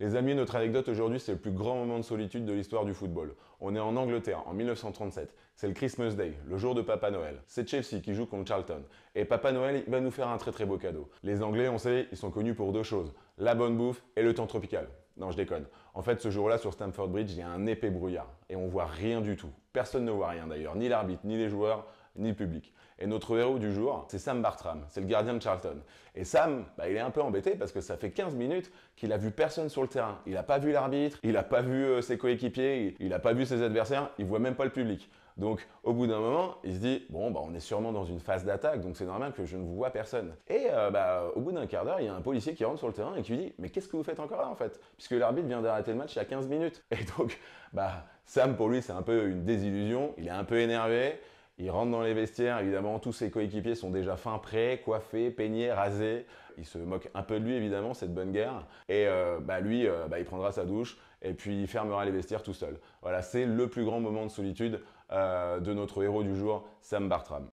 Les amis, notre anecdote aujourd'hui, c'est le plus grand moment de solitude de l'histoire du football. On est en Angleterre, en 1937. C'est le Christmas Day, le jour de Papa Noël. C'est Chelsea qui joue contre Charlton. Et Papa Noël, il va nous faire un très très beau cadeau. Les Anglais, on sait, ils sont connus pour deux choses. La bonne bouffe et le temps tropical. Non, je déconne. En fait, ce jour-là, sur Stamford Bridge, il y a un épais brouillard. Et on voit rien du tout. Personne ne voit rien d'ailleurs, ni l'arbitre, ni les joueurs ni le public. Et notre héros du jour, c'est Sam Bartram, c'est le gardien de Charlton. Et Sam, bah, il est un peu embêté parce que ça fait 15 minutes qu'il a vu personne sur le terrain. Il n'a pas vu l'arbitre, il n'a pas vu euh, ses coéquipiers, il n'a pas vu ses adversaires, il voit même pas le public. Donc au bout d'un moment, il se dit bon bah, on est sûrement dans une phase d'attaque, donc c'est normal que je ne vous vois personne. Et euh, bah, au bout d'un quart d'heure, il y a un policier qui rentre sur le terrain et qui lui dit mais qu'est-ce que vous faites encore là en fait Puisque l'arbitre vient d'arrêter le match il y a 15 minutes. Et donc Sam pour lui c'est un peu une désillusion, il est un peu énervé. Il rentre dans les vestiaires, évidemment, tous ses coéquipiers sont déjà fins, prêts, coiffés, peignés, rasés. Il se moque un peu de lui, évidemment, cette bonne guerre. Et euh, bah, lui, euh, bah, il prendra sa douche et puis il fermera les vestiaires tout seul. Voilà, c'est le plus grand moment de solitude euh, de notre héros du jour, Sam Bartram.